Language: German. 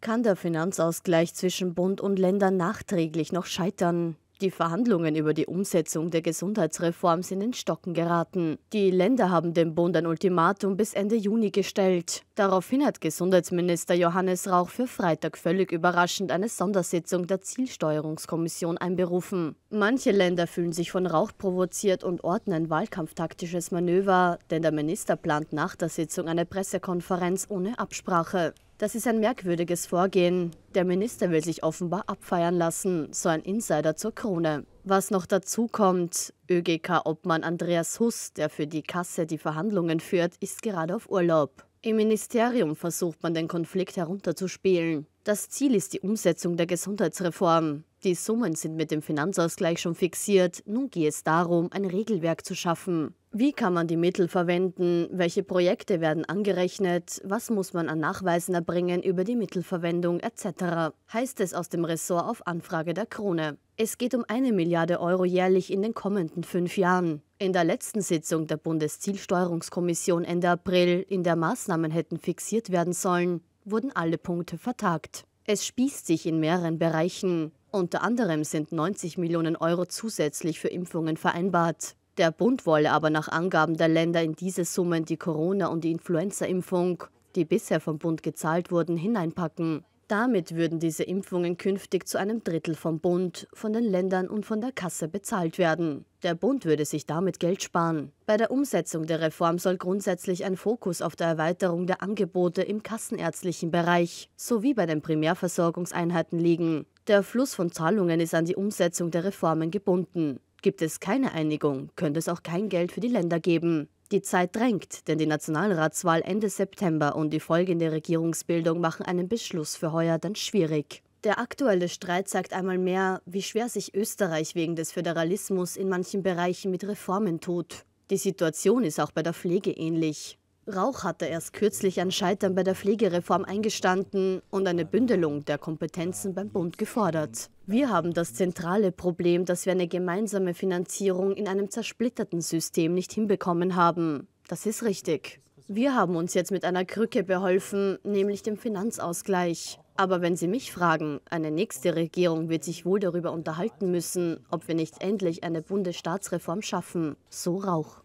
kann der Finanzausgleich zwischen Bund und Ländern nachträglich noch scheitern. Die Verhandlungen über die Umsetzung der Gesundheitsreform sind in Stocken geraten. Die Länder haben dem Bund ein Ultimatum bis Ende Juni gestellt. Daraufhin hat Gesundheitsminister Johannes Rauch für Freitag völlig überraschend eine Sondersitzung der Zielsteuerungskommission einberufen. Manche Länder fühlen sich von Rauch provoziert und ordnen ein wahlkampftaktisches Manöver, denn der Minister plant nach der Sitzung eine Pressekonferenz ohne Absprache. Das ist ein merkwürdiges Vorgehen. Der Minister will sich offenbar abfeiern lassen, so ein Insider zur Krone. Was noch dazu kommt, ÖGK-Obmann Andreas Huss, der für die Kasse die Verhandlungen führt, ist gerade auf Urlaub. Im Ministerium versucht man den Konflikt herunterzuspielen. Das Ziel ist die Umsetzung der Gesundheitsreform. Die Summen sind mit dem Finanzausgleich schon fixiert, nun geht es darum, ein Regelwerk zu schaffen. Wie kann man die Mittel verwenden? Welche Projekte werden angerechnet? Was muss man an Nachweisen erbringen über die Mittelverwendung etc. heißt es aus dem Ressort auf Anfrage der Krone. Es geht um eine Milliarde Euro jährlich in den kommenden fünf Jahren. In der letzten Sitzung der Bundeszielsteuerungskommission Ende April, in der Maßnahmen hätten fixiert werden sollen, wurden alle Punkte vertagt. Es spießt sich in mehreren Bereichen. Unter anderem sind 90 Millionen Euro zusätzlich für Impfungen vereinbart. Der Bund wolle aber nach Angaben der Länder in diese Summen die Corona- und die Influenza-Impfung, die bisher vom Bund gezahlt wurden, hineinpacken. Damit würden diese Impfungen künftig zu einem Drittel vom Bund, von den Ländern und von der Kasse bezahlt werden. Der Bund würde sich damit Geld sparen. Bei der Umsetzung der Reform soll grundsätzlich ein Fokus auf der Erweiterung der Angebote im kassenärztlichen Bereich sowie bei den Primärversorgungseinheiten liegen. Der Fluss von Zahlungen ist an die Umsetzung der Reformen gebunden. Gibt es keine Einigung, könnte es auch kein Geld für die Länder geben. Die Zeit drängt, denn die Nationalratswahl Ende September und die folgende Regierungsbildung machen einen Beschluss für heuer dann schwierig. Der aktuelle Streit zeigt einmal mehr, wie schwer sich Österreich wegen des Föderalismus in manchen Bereichen mit Reformen tut. Die Situation ist auch bei der Pflege ähnlich. Rauch hatte erst kürzlich ein Scheitern bei der Pflegereform eingestanden und eine Bündelung der Kompetenzen beim Bund gefordert. Wir haben das zentrale Problem, dass wir eine gemeinsame Finanzierung in einem zersplitterten System nicht hinbekommen haben. Das ist richtig. Wir haben uns jetzt mit einer Krücke beholfen, nämlich dem Finanzausgleich. Aber wenn Sie mich fragen, eine nächste Regierung wird sich wohl darüber unterhalten müssen, ob wir nicht endlich eine Bundesstaatsreform schaffen. So Rauch.